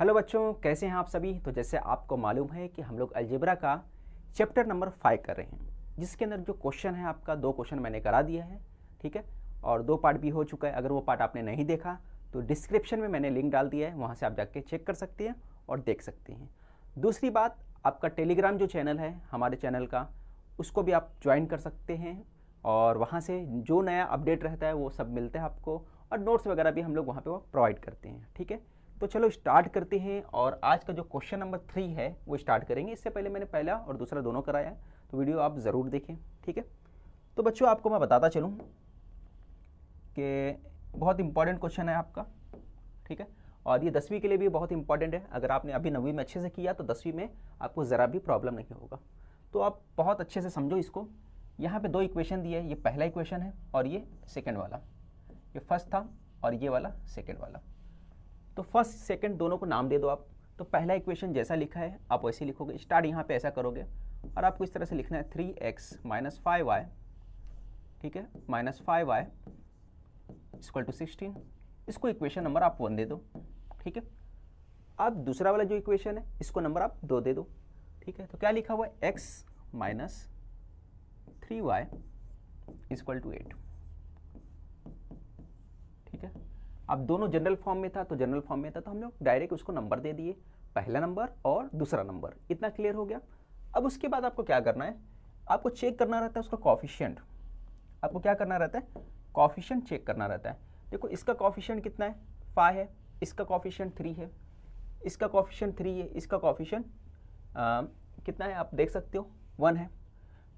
hello बच्चों कैसे हैं आप सभी तो जैसे आपको मालूम है कि हम लोग अलजेब्रा का चैप्टर नंबर फाइव कर रहे हैं जिसके अंदर जो क्वेश्चन है आपका दो क्वेश्चन मैंने करा दिया है ठीक है और दो पार्ट भी हो चुका है अगर वो पार्ट आपने नहीं देखा तो डिस्क्रिप्शन में मैंने लिंक डाल दिया है वहाँ से आप जाके चेक कर सकते हैं और देख सकते हैं दूसरी बात आपका टेलीग्राम जो चैनल है हमारे चैनल का उसको भी आप ज्वाइन कर सकते हैं और वहाँ से जो नया अपडेट रहता है वो सब मिलता है आपको और नोट्स वगैरह भी हम लोग वहाँ पर प्रोवाइड करते हैं ठीक है तो चलो स्टार्ट करते हैं और आज का जो क्वेश्चन नंबर थ्री है वो स्टार्ट करेंगे इससे पहले मैंने पहला और दूसरा दोनों कराया है तो वीडियो आप ज़रूर देखें ठीक है तो बच्चों आपको मैं बताता चलूँ कि बहुत इंपॉर्टेंट क्वेश्चन है आपका ठीक है और ये दसवीं के लिए भी बहुत इंपॉर्टेंट है अगर आपने अभी नवीं में अच्छे से किया तो दसवीं में आपको ज़रा भी प्रॉब्लम नहीं होगा तो आप बहुत अच्छे से समझो इसको यहाँ पे दो इक्वेशन दिए ये पहला इक्वेशन है और ये सेकेंड वाला ये फर्स्ट था और ये वाला सेकेंड वाला तो फर्स्ट सेकेंड दोनों को नाम दे दो आप तो पहला इक्वेशन जैसा लिखा है आप वैसे लिखोगे स्टार्ट यहाँ पे ऐसा करोगे और आपको इस तरह से लिखना है three x minus five y ठीक है minus five y equal to sixteen इसको इक्वेशन नंबर आप वन दे दो ठीक है अब दूसरा वाला जो इक्वेशन है इसको नंबर आप दो दे दो ठीक है तो क्या लिखा हुआ है x minus three y equal to eight ठीक है अब दोनों जनरल फॉर्म में था तो जनरल फॉर्म में था तो हम लोग डायरेक्ट उसको नंबर दे दिए पहला नंबर और दूसरा नंबर इतना क्लियर हो गया अब उसके बाद आपको क्या करना है आपको चेक करना रहता है उसका कॉफिशियंट आपको क्या करना रहता है कॉफिशियंट चेक करना रहता है देखो इसका कॉफिशियंट कितना है फाइव है इसका कॉफिशियंट थ्री है इसका कॉफिशियंट थ्री है इसका कॉफिशियंट कितना है आप देख सकते हो वन है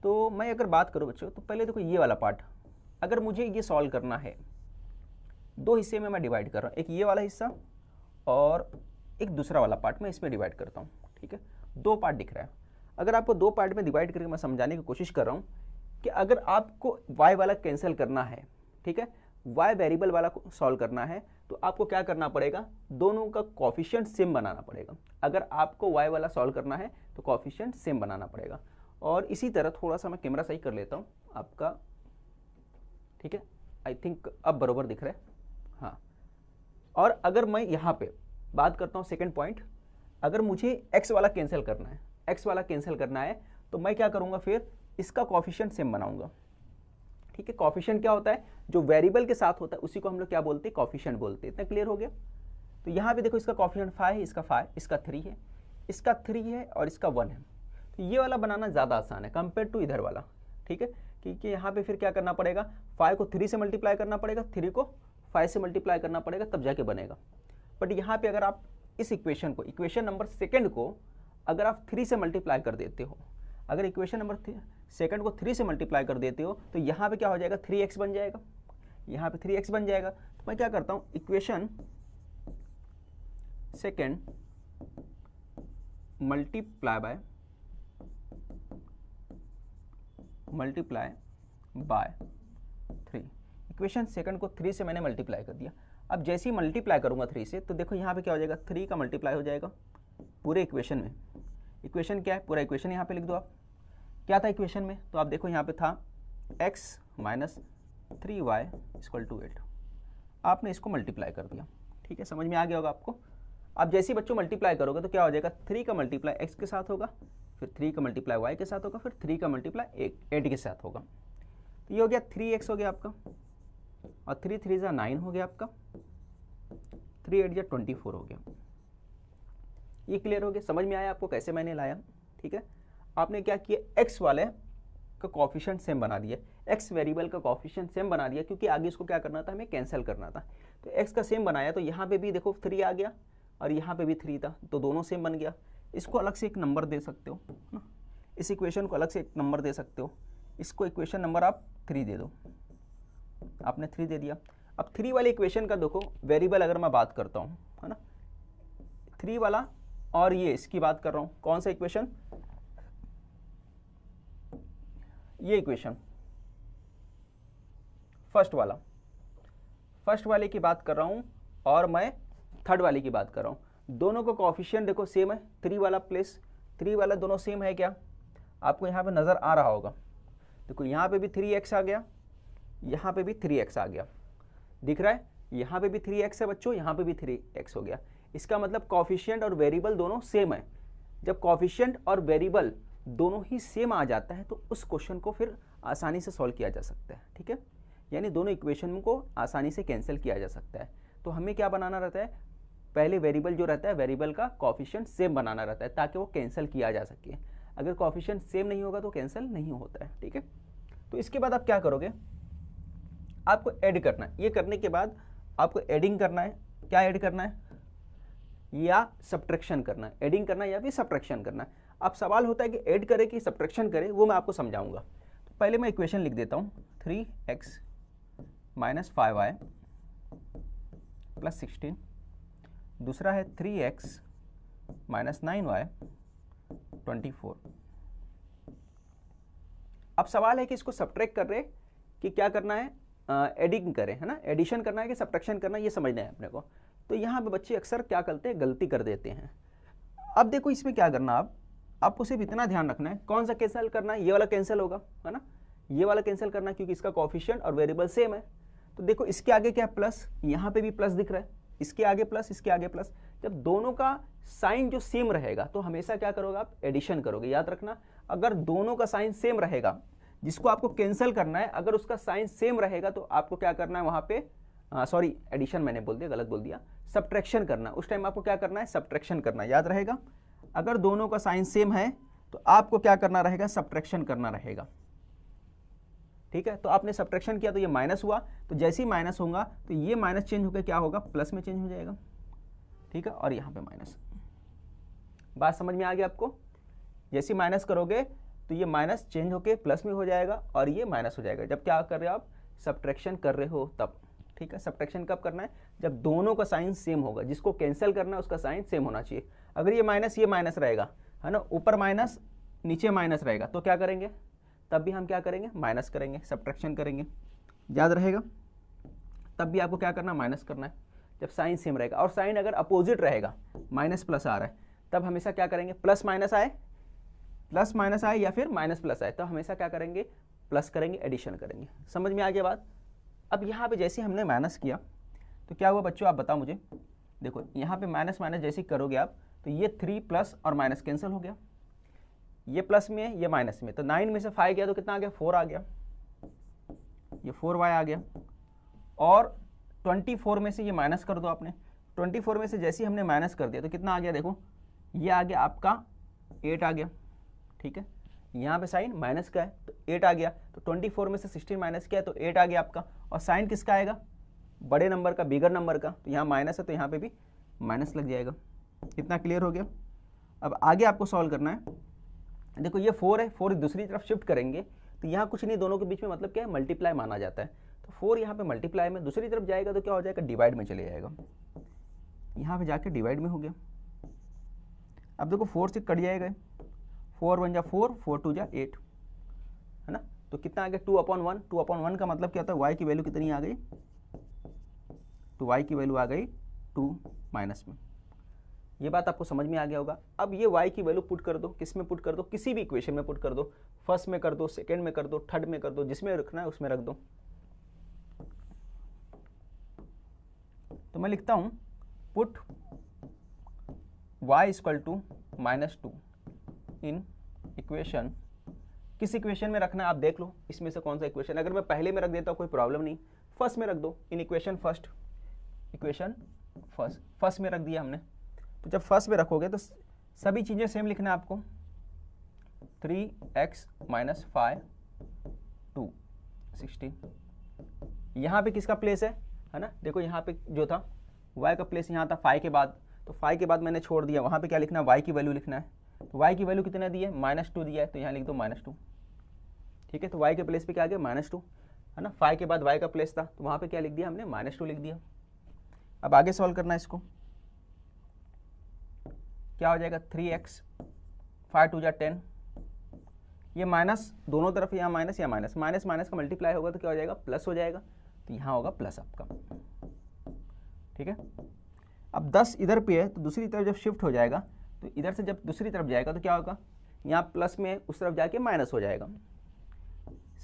तो मैं अगर बात करूँ बच्चों तो पहले देखो ये वाला पार्ट अगर मुझे ये सॉल्व करना है दो हिस्से में मैं डिवाइड कर रहा हूँ एक ये वाला हिस्सा और एक दूसरा वाला पार्ट मैं इसमें डिवाइड करता हूँ ठीक है दो पार्ट दिख रहा है अगर आपको दो पार्ट में डिवाइड करके मैं समझाने की कोशिश कर रहा हूँ कि अगर आपको y वाला कैंसिल करना है ठीक है y वेरिएबल वाला को सॉल्व करना है तो आपको क्या करना पड़ेगा दोनों का कॉफिशियंट सेम बनाना पड़ेगा अगर आपको y वाला सॉल्व करना है तो कॉफिशियंट सेम बनाना पड़ेगा और इसी तरह थोड़ा सा मैं कैमरा सही कर लेता हूँ आपका ठीक है आई थिंक अब बरोबर दिख रहा है हाँ और अगर मैं यहाँ पे बात करता हूँ सेकेंड पॉइंट अगर मुझे एक्स वाला कैंसिल करना है एक्स वाला कैंसिल करना है तो मैं क्या करूँगा फिर इसका कॉफिशियन सेम बनाऊँगा ठीक है कॉफिशियन क्या होता है जो वेरिएबल के साथ होता है उसी को हम लोग क्या बोलते हैं कॉफिशन बोलते हैं इतना क्लियर हो गया तो यहाँ पर देखो इसका कॉफिशेंट फाइव है इसका फाइव इसका थ्री है इसका थ्री है और इसका वन है तो ये वाला बनाना ज़्यादा आसान है कंपेयर टू इधर वाला ठीक है क्योंकि यहाँ पे फिर क्या करना पड़ेगा फाइव को थ्री से मल्टीप्लाई करना पड़ेगा थ्री को फाइव से मल्टीप्लाई करना पड़ेगा तब जाके बनेगा बट यहाँ पे अगर आप इस इक्वेशन को इक्वेशन नंबर सेकेंड को अगर आप थ्री से मल्टीप्लाई कर देते हो अगर इक्वेशन नंबर सेकेंड को थ्री से मल्टीप्लाई कर देते हो तो यहाँ पे क्या हो जाएगा थ्री एक्स बन जाएगा यहाँ पे थ्री एक्स बन जाएगा तो मैं क्या करता हूँ equation second multiply by multiply by three equation second को थ्री से मैंने मल्टीप्लाई कर दिया अब जैसे ही मल्टीप्लाई करूंगा थ्री से तो देखो यहाँ पे क्या हो जाएगा थ्री का मल्टीप्लाई हो जाएगा पूरे इक्वेशन में इक्वेशन क्या है पूरा इक्वेशन यहाँ पे लिख दो आप क्या था इक्वेशन में तो आप देखो यहाँ पे था x minus three y equal to eight आपने इसको मल्टीप्लाई कर दिया ठीक है समझ में आ गया होगा आपको आप जैसे ही बच्चों मल्टीप्लाई करोगे तो क्या हो जाएगा थ्री का मल्टीप्लाई एक्स के साथ होगा फिर थ्री का मल्टीप्लाई वाई के साथ होगा फिर थ्री का मल्टीप्लाई एट के साथ होगा तो ये हो गया थ्री एक्स हो गया आपका और थ्री थ्री ज़ा नाइन हो गया आपका थ्री एट ज़ा ट्वेंटी फोर हो गया ये क्लियर हो गया समझ में आया आपको कैसे मैंने लाया ठीक है आपने क्या किया एक्स वाले का कॉफिशेंट सेम बना दिया एक्स वेरिएबल का कॉफिशेंट सेम बना दिया क्योंकि आगे इसको क्या करना था हमें कैंसिल करना था तो एक्स का सेम बनाया तो यहाँ पे भी देखो थ्री आ गया और यहाँ पे भी थ्री था तो दोनों सेम बन गया इसको अलग से एक नंबर दे सकते हो ना इस इक्वेशन को अलग से एक नंबर दे सकते हो इसको इक्वेशन नंबर आप थ्री दे दो आपने थ्री दे दिया अब थ्री वाले इक्वेशन का देखो वेरिएबल अगर मैं बात करता हूँ है ना थ्री वाला और ये इसकी बात कर रहा हूँ कौन सा इक्वेशन ये इक्वेशन फर्स्ट वाला फर्स्ट वाले की बात कर रहा हूँ और मैं थर्ड वाले की बात कर रहा हूँ दोनों का कॉफिशियन देखो सेम है थ्री वाला प्लस थ्री वाला दोनों सेम है क्या आपको यहाँ पे नज़र आ रहा होगा देखो यहाँ पे भी थ्री एक्स आ गया यहाँ पे भी थ्री एक्स आ गया दिख रहा है यहाँ पे भी थ्री एक्स है बच्चों यहाँ पे भी थ्री एक्स हो गया इसका मतलब कॉफिशियंट और वेरिएबल दोनों सेम है जब कॉफिशियंट और वेरिएबल दोनों ही सेम आ जाता है तो उस क्वेश्चन को फिर आसानी से सॉल्व किया जा सकता है ठीक है यानी दोनों इक्वेशन को आसानी से कैंसिल किया जा सकता है तो हमें क्या बनाना रहता है पहले वेरिएबल जो रहता है वेरिएबल का कॉफिशियंट सेम बनाना रहता है ताकि वो कैंसिल किया जा सके अगर कॉफिशियंट सेम नहीं होगा तो कैंसिल नहीं होता है ठीक है तो इसके बाद आप क्या करोगे आपको ऐड करना है ये करने के बाद आपको एडिंग करना है क्या ऐड करना है या सब्ट्रैक्शन करना है एडिंग करना है या फिर सब्ट्रैक्शन करना है अब सवाल होता है कि ऐड करें कि सब्ट्रैक्शन करें वो मैं आपको समझाऊंगा तो पहले मैं इक्वेशन लिख देता हूँ थ्री एक्स माइनस फाइव आए प्लस सिक्सटीन दूसरा है three x minus nine y twenty four अब सवाल है कि इसको सब्ट्रैक्ट कर रहे कि क्या करना है एडिंग करें है ना एडिशन करना है कि सब्ट्रैक्शन करना ये समझना है अपने को तो यहाँ पे बच्चे अक्सर क्या करते हैं गलती कर देते हैं अब देखो इसमें क्या करना आप आपको सिर्फ इतना ध्यान रखना है कौन सा कैंसिल करना है ये वाला कैंसिल होगा है ना ये वाला कैंसिल करना है क्योंकि इसका कॉफिशियंट और वेरिएबल सेम है तो देखो इसके आगे क्या प्लस यहाँ पे भी प्लस दिख रहा है इसके आगे प्लस इसके आगे प्लस जब दोनों का साइन जो सेम रहेगा तो हमेशा क्या करोगे आप एडिशन करोगे याद रखना अगर दोनों का साइन सेम रहेगा जिसको आपको कैंसिल करना है अगर उसका साइन सेम रहेगा तो आपको क्या करना है वहाँ पे सॉरी एडिशन मैंने बोल दिया गलत बोल दिया सब्ट्रैक्शन करना उस टाइम आपको क्या करना है सब्ट्रैक्शन करना याद रहेगा अगर दोनों का साइन सेम है तो आपको क्या करना रहेगा सब्ट्रैक्शन करना रहेगा ठीक है तो आपने सब्ट्रैक्शन किया तो ये माइनस हुआ तो जैसे ही माइनस होगा तो ये माइनस चेंज होकर क्या होगा प्लस में चेंज हो जाएगा ठीक है और यहाँ पे माइनस बात समझ में आ गई आपको जैसे माइनस करोगे तो ये माइनस चेंज होके प्लस में हो जाएगा और ये माइनस हो जाएगा जब क्या कर रहे हो आप सब्ट्रैक्शन कर रहे हो तब ठीक है सब्ट्रैक्शन कब करना है जब दोनों का साइन सेम होगा जिसको कैंसिल करना है उसका साइन सेम होना चाहिए अगर ये माइनस ये माइनस रहेगा है ना ऊपर माइनस नीचे माइनस रहेगा तो क्या करेंगे तब भी हम क्या करेंगे माइनस करेंगे सब्ट्रैक्शन करेंगे याद रहेगा तब भी आपको क्या करना है माइनस करना है जब साइन सेम रहेगा और साइन अगर अपोजिट रहेगा माइनस प्लस आ रहा है तब हमेशा क्या करेंगे प्लस माइनस आए प्लस माइनस आए या फिर माइनस प्लस आए तो हमेशा क्या करेंगे प्लस करेंगे एडिशन करेंगे समझ में आ गया बात अब यहाँ पे जैसे हमने माइनस किया तो क्या हुआ बच्चों आप बताओ मुझे देखो यहाँ पे माइनस माइनस जैसे करोगे आप तो ये थ्री प्लस और माइनस कैंसिल हो गया ये प्लस में है ये माइनस में तो नाइन में से फाइव गया तो कितना आ गया फोर आ गया ये फोर वाई आ गया और ट्वेंटी फोर में से ये माइनस कर दो आपने ट्वेंटी फोर में से जैसे हमने माइनस कर दिया तो कितना आ गया देखो ये आ गया आपका एट आ गया ठीक है यहाँ पे साइन माइनस का है तो एट आ गया तो ट्वेंटी फोर में से सिक्सटीन माइनस किया है तो एट आ गया आपका और साइन किसका आएगा बड़े नंबर का बिगर नंबर का तो यहाँ माइनस है तो यहाँ पे भी माइनस लग जाएगा इतना क्लियर हो गया अब आगे आपको सॉल्व करना है देखो ये फोर है फोर दूसरी तरफ शिफ्ट करेंगे तो यहाँ कुछ नहीं दोनों के बीच में मतलब क्या है मल्टीप्लाई माना जाता है तो फोर यहाँ पे मल्टीप्लाई में दूसरी तरफ जाएगा तो क्या हो जाएगा डिवाइड में चले जाएगा यहाँ पे जाके डिवाइड में हो गया अब देखो फोर से कट जाएगा फोर वन जा फोर फोर टू जा एट है ना तो कितना आ गया two upon one two upon one का मतलब क्या होता है वाई की वैल्यू कितनी आ गई तो वाई की वैल्यू आ गई टू माइनस में ये बात आपको समझ में आ गया होगा अब ये y की वैल्यू पुट कर दो किस में पुट कर दो किसी भी इक्वेशन में पुट कर दो फर्स्ट में कर दो सेकेंड में कर दो थर्ड में कर दो जिसमें रखना है उसमें रख दो तो मैं लिखता हूँ put y equal to minus two in equation किस इक्वेशन में रखना है आप देख लो इसमें से कौन सा इक्वेशन अगर मैं पहले में रख देता हूँ कोई प्रॉब्लम नहीं फर्स्ट में रख दो in equation first equation first first में रख दिया हमने तो जब फर्स्ट में रखोगे तो सभी चीज़ें सेम लिखना है आपको three x minus five two sixteen यहाँ पे किसका प्लेस है है ना देखो यहाँ पे जो था वाई का प्लेस यहाँ था फाइव के बाद तो फाइव के बाद मैंने छोड़ दिया वहाँ पे क्या लिखना है वाई की वैल्यू लिखना है तो वाई की वैल्यू कितना दी है माइनस टू दिया है तो यहाँ लिख दो माइनस टू ठीक है तो वाई के प्लेस पे क्या आ गया माइनस टू है ना फाइव के बाद वाई का प्लेस था तो वहाँ पे क्या लिख दिया हमने माइनस टू लिख दिया अब आगे सॉल्व करना है इसको क्या हो जाएगा थ्री एक्स फाइव टू या टेन ये माइनस दोनों तरफ यहाँ माइनस या माइनस माइनस माइनस का मल्टीप्लाई होगा तो क्या हो जाएगा प्लस हो जाएगा तो यहाँ होगा प्लस आपका ठीक है अब दस इधर पे है तो दूसरी तरफ जब शिफ्ट हो जाएगा तो इधर से जब दूसरी तरफ जाएगा तो क्या होगा यहाँ प्लस में उस तरफ जाके माइनस हो जाएगा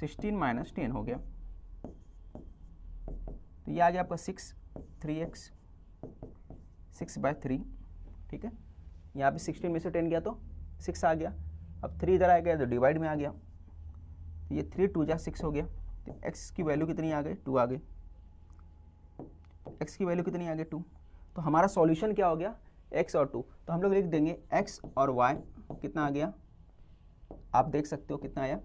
सिक्सटीन माइनस टेन हो गया तो ये आ गया आपका six three x six by three ठीक है यहाँ पे सिक्सटीन में से टेन गया तो सिक्स आ गया अब थ्री इधर आ गया तो डिवाइड में आ गया तो ये थ्री टू जा सिक्स हो गया तो एक्स की वैल्यू कितनी आ गई टू आ गई एक्स की वैल्यू कितनी आ गई टू तो हमारा सॉल्यूशन क्या हो गया एक्स और टू तो हम लोग लिख देंगे एक्स और वाई कितना आ गया आप देख सकते हो कितना आया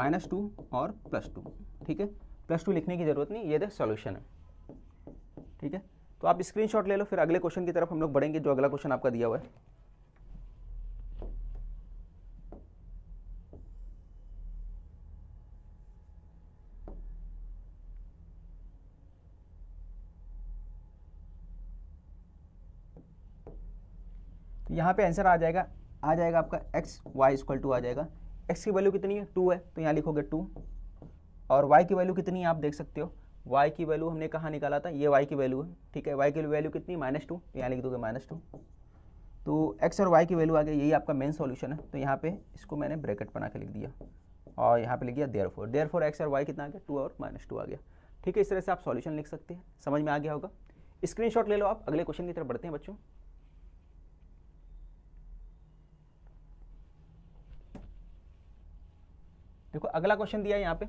माइनस टू और प्लस टू ठीक है प्लस टू लिखने की ज़रूरत नहीं ये दे सॉल्यूशन है ठीक है तो आप स्क्रीनशॉट ले लो फिर अगले क्वेश्चन की तरफ हम लोग बढ़ेंगे जो अगला क्वेश्चन आपका दिया हुआ है यहाँ पे आंसर आ जाएगा आ जाएगा आपका एक्स वाई इक्वल टू आ जाएगा एक्स की वैल्यू कितनी है टू है तो यहाँ लिखोगे टू और वाई की वैल्यू कितनी है आप देख सकते हो वाई की वैल्यू हमने कहाँ निकाला था ये वाई की वैल्यू है ठीक है वाई की वैल्यू कितनी माइनस टू तो यहाँ लिख दोगे माइनस टू तो एक्स और वाई की वैल्यू आ गई यही आपका मेन सॉल्यूशन है तो यहाँ पे इसको मैंने ब्रैकेट बना के लिख दिया और यहाँ पे लिख दिया therefore therefore x और वाई कितना आ गया टू और माइनस टू आ गया ठीक है इस तरह से आप सॉल्यूशन लिख सकते हैं समझ में आ गया होगा स्क्रीनशॉट ले लो आप अगले क्वेश्चन की तरफ बढ़ते हैं बच्चों देखो अगला क्वेश्चन दिया है यहाँ पे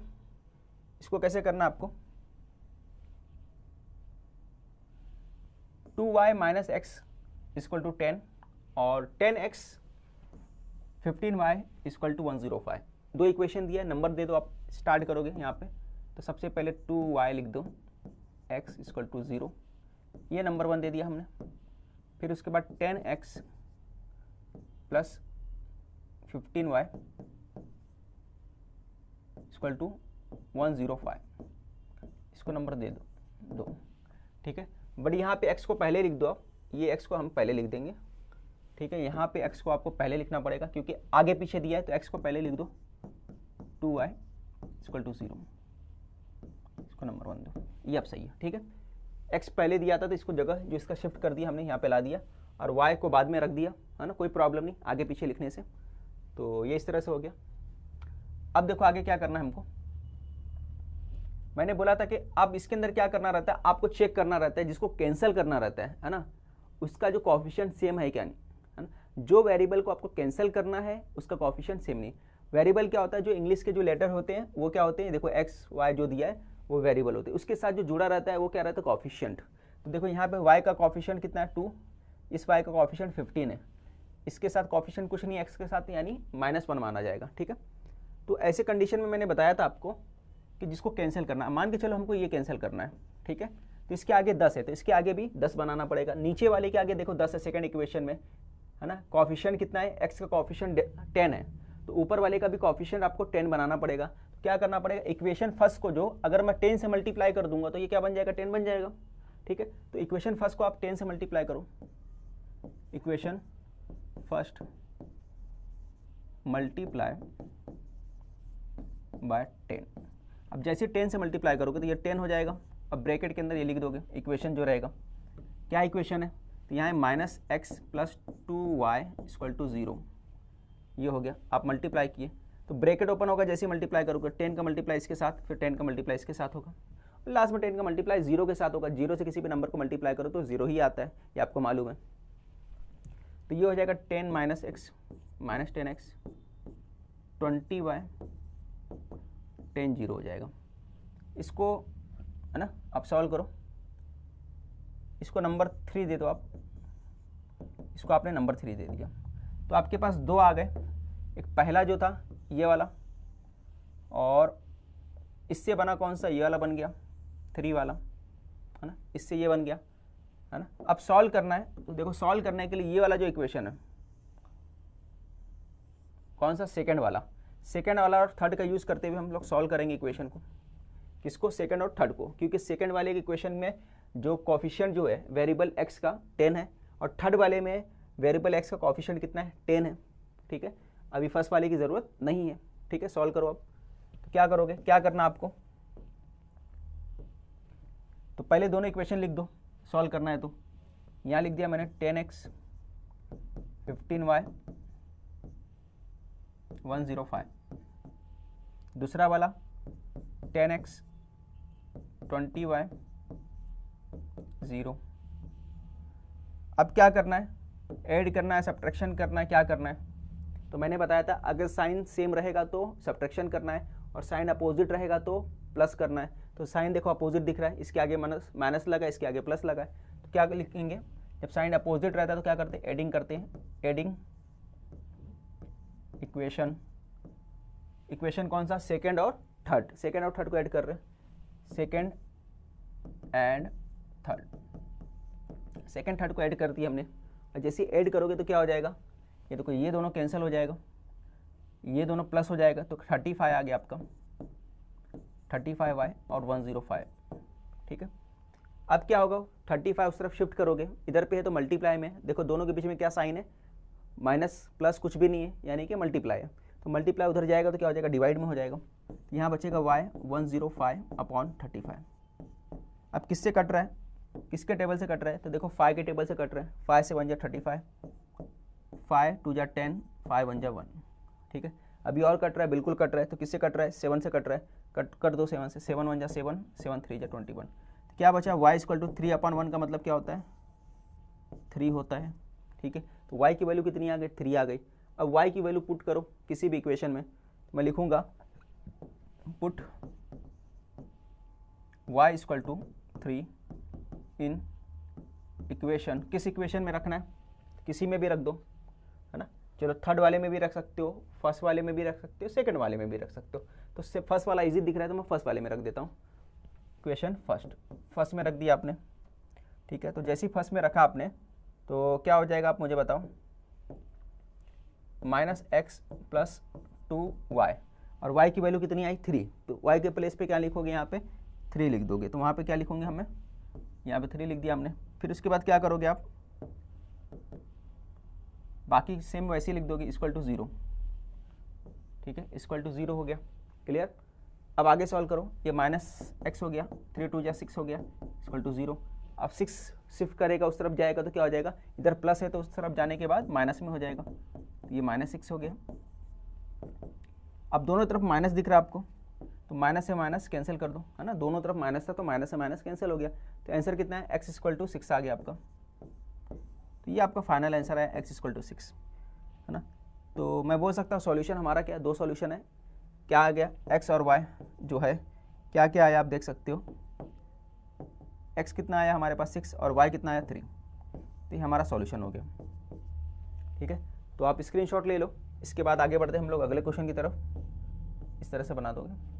इसको कैसे करना आपको two y minus x equal to ten और ten x fifteen y equal to one zero five दो इक्वेशन दिया नंबर दे दो आप स्टार्ट करोगे यहाँ पे तो सबसे पहले टू वाई लिख दो एक्स इक्वल टू ज़ीरो ये नंबर वन दे दिया हमने फिर उसके बाद ten x plus fifteen y equal to one zero five इसको नंबर दे दो दो ठीक है बट यहाँ पे एक्स को पहले लिख दो आप ये एक्स को हम पहले लिख देंगे ठीक है यहाँ पे एक्स को आपको पहले लिखना पड़ेगा क्योंकि आगे पीछे दिया है तो एक्स को पहले लिख दो two y equal to zero इसको नंबर वन दो ये अब सही है ठीक है एक्स पहले दिया था तो इसको जगह जो इसका शिफ्ट कर दिया हमने यहाँ पे ला दिया और वाई को बाद में रख दिया है ना कोई प्रॉब्लम नहीं आगे पीछे लिखने से तो ये इस तरह से हो गया अब देखो आगे क्या करना है हमको मैंने बोला था कि अब इसके अंदर क्या करना रहता है आपको चेक करना रहता है जिसको कैंसिल करना रहता है है ना उसका जो कॉफिशियन सेम है क्या नहीं है ना जो वेरिएबल को आपको कैंसिल करना है उसका कॉफिशियन सेम नहीं वेरिएबल क्या होता है जो इंग्लिश के जो लेटर होते हैं वो क्या होते हैं देखो एक्स वाई जो दिया है वो वेरिएबल होते हैं उसके साथ जो जुड़ा रहता है वो क्या रहता है कॉफिशियंट तो देखो यहाँ पे वाई का कॉफिशियंट कितना है टू इस वाई का कॉफिशियंट फिफ्टीन है इसके साथ कॉफिशियंट कुछ नहीं एक्स के साथ यानी माइनस वन माना जाएगा ठीक है तो ऐसे कंडीशन में मैंने बताया था आपको कि जिसको कैंसिल करना है मान के चलो हमको ये कैंसिल करना है ठीक है तो इसके आगे दस है तो इसके आगे भी दस बनाना पड़ेगा नीचे वाले के आगे देखो दस है सेकेंड इक्वेशन में है ना कॉफिशन कितना है एक्स का कॉफिशन टेन है तो ऊपर वाले का भी कॉफिशन आपको टेन बनाना पड़ेगा तो क्या करना पड़ेगा इक्वेशन फर्स्ट को जो अगर मैं टेन से मल्टीप्लाई कर दूंगा तो ये क्या बन जाएगा टेन बन जाएगा ठीक है तो इक्वेशन फर्स्ट को आप टेन से मल्टीप्लाई करो equation first multiply by ten अब जैसे टेन से मल्टीप्लाई करोगे तो ये टेन हो जाएगा अब ब्रैकेट के अंदर ये लिख दोगे इक्वेशन जो रहेगा क्या इक्वेशन है तो यहाँ minus x plus two y equal to zero ये हो गया आप मल्टीप्लाई किए तो ब्रैकेट ओपन होगा जैसे मल्टीप्लाई करोगे टेन का मल्टीप्लाई इसके साथ फिर टेन का मल्टीप्लाई इसके साथ होगा लास्ट में टेन का मल्टीप्लाई जीरो के साथ होगा जीरो से किसी भी नंबर को मल्टीप्लाई करो तो जीरो ही आता है ये आपको मालूम है तो ये हो जाएगा ten minus x minus ten x twenty y ten zero हो जाएगा इसको है ना आप सॉल्व करो इसको नंबर थ्री दे दो आप इसको आपने नंबर थ्री दे दिया तो आपके पास दो आ गए एक पहला जो था ये वाला और इससे बना कौन सा ये वाला बन गया थ्री वाला है ना इससे ये बन गया है ना अब सॉल्व करना है तो देखो सॉल्व करने के लिए ये वाला जो इक्वेशन है कौन सा सेकंड वाला सेकेंड वाला और थर्ड का यूज़ करते हुए हम लोग सॉल्व करेंगे इक्वेशन को किसको सेकेंड और थर्ड को क्योंकि सेकेंड वाले इक्वेशन में जो कॉफिशियंट जो है वेरिएबल एक्स का टेन है और थर्ड वाले में वेरिएबल एक्स का कॉफिशियंट कितना है टेन है ठीक है अभी फर्स्ट वाले की ज़रूरत नहीं है ठीक है सॉल्व करो आप तो क्या करोगे क्या करना आपको तो पहले दोनों इक्वेशन लिख दो सॉल्व करना है तो यहाँ लिख दिया मैंने ten x fifteen y one zero five दूसरा वाला ten x twenty y zero अब क्या करना है ऐड करना है सब्ट्रैक्शन करना है क्या करना है तो मैंने बताया था अगर साइन सेम रहेगा तो सब्ट्रैक्शन करना है और साइन अपोजिट रहेगा तो प्लस करना है तो साइन देखो अपोजिट दिख रहा है इसके आगे माइनस माइनस लगा इसके आगे प्लस लगा है तो क्या लिखेंगे जब साइन अपोजिट रहता है तो क्या करते हैं एडिंग करते हैं एडिंग इक्वेशन इक्वेशन कौन सा सेकेंड और थर्ड सेकेंड और थर्ड को ऐड कर रहे हैं second and third second third को ऐड कर दिया हमने और जैसे ऐड करोगे तो क्या हो जाएगा ये देखो ये दोनों कैंसिल हो जाएगा ये दोनों प्लस हो जाएगा तो थर्टी फाइव आ गया आपका थर्टी फाइव आए और वन ज़ीरो फाइव ठीक है अब क्या होगा थर्टी फाइव उस तरफ शिफ्ट करोगे इधर पे है तो मल्टीप्लाई में देखो दोनों के बीच में क्या साइन है माइनस प्लस कुछ भी नहीं है यानी कि मल्टीप्लाई है तो मल्टीप्लाई उधर जाएगा तो क्या हो जाएगा डिवाइड में हो जाएगा यहाँ बचेगा y one zero five upon thirty five अब किससे कट रहा है किसके टेबल से कट रहा है तो देखो फाइव के टेबल से कट रहा है फाइव से वन जा थर्टी फाइव फाइव टू जा टेन फाइव वन जा वन ठीक है अभी और कट रहा है बिल्कुल कट रहा है तो किससे कट रहा है सेवन से कट रहा है कट कर दो सेवन से सेवन वन जा सेवन सेवन थ्री जा ट्वेंटी वन तो क्या बचा y equal to three upon one का मतलब क्या होता है थ्री होता है ठीक है तो वाई की वैल्यू कितनी आ गई थ्री आ गई अब वाई की वैल्यू पुट करो किसी भी इक्वेशन में तो मैं लिखूंगा put y equal to three in equation किस इक्वेशन में रखना है किसी में भी रख दो है ना चलो थर्ड वाले में भी रख सकते हो फर्स्ट वाले में भी रख सकते हो सेकंड वाले में भी रख सकते हो तो इससे फर्स्ट वाला इजी दिख रहा है तो मैं फर्स्ट वाले में रख देता हूँ क्वेश्चन फर्स्ट फर्स्ट में रख दिया आपने ठीक है तो जैसे ही फर्स्ट में रखा आपने तो क्या हो जाएगा आप मुझे बताओ minus x plus two y और वाई की वैल्यू कितनी आई थ्री तो वाई के प्लेस पे क्या लिखोगे यहाँ पे थ्री लिख दोगे तो वहाँ पे क्या लिखोगे हमें यहाँ पे थ्री लिख दिया हमने फिर उसके बाद क्या करोगे आप बाकी सेम वैसे ही लिख दोगे इक्वल टू ज़ीरो ठीक है इक्वल टू ज़ीरो हो गया क्लियर अब आगे सॉल्व करो ये माइनस एक्स हो गया थ्री टू या सिक्स हो गया इक्वल टू ज़ीरो अब सिक्स शिफ्ट करेगा उस तरफ जाएगा तो क्या हो जाएगा इधर प्लस है तो उस तरफ जाने के बाद माइनस में हो जाएगा तो ये माइनस सिक्स हो गया अब दोनों तरफ माइनस दिख रहा है आपको तो माइनस से माइनस कैंसिल कर दो है ना दोनों तरफ माइनस था तो माइनस से माइनस कैंसिल हो गया तो आंसर कितना है एक्स इक्वल टू सिक्स आ गया आपका तो ये आपका फाइनल आंसर है एक्स इक्वल टू सिक्स है ना तो मैं बोल सकता हूँ सॉल्यूशन हमारा क्या है दो सॉल्यूशन है क्या आ गया एक्स और वाई जो है क्या क्या आया आप देख सकते हो एक्स कितना आया हमारे पास सिक्स और वाई कितना आया थ्री तो ये हमारा सॉल्यूशन हो गया ठीक है तो आप स्क्रीनशॉट ले लो इसके बाद आगे बढ़ते हैं हम लोग अगले क्वेश्चन की तरफ इस तरह से बना दोगे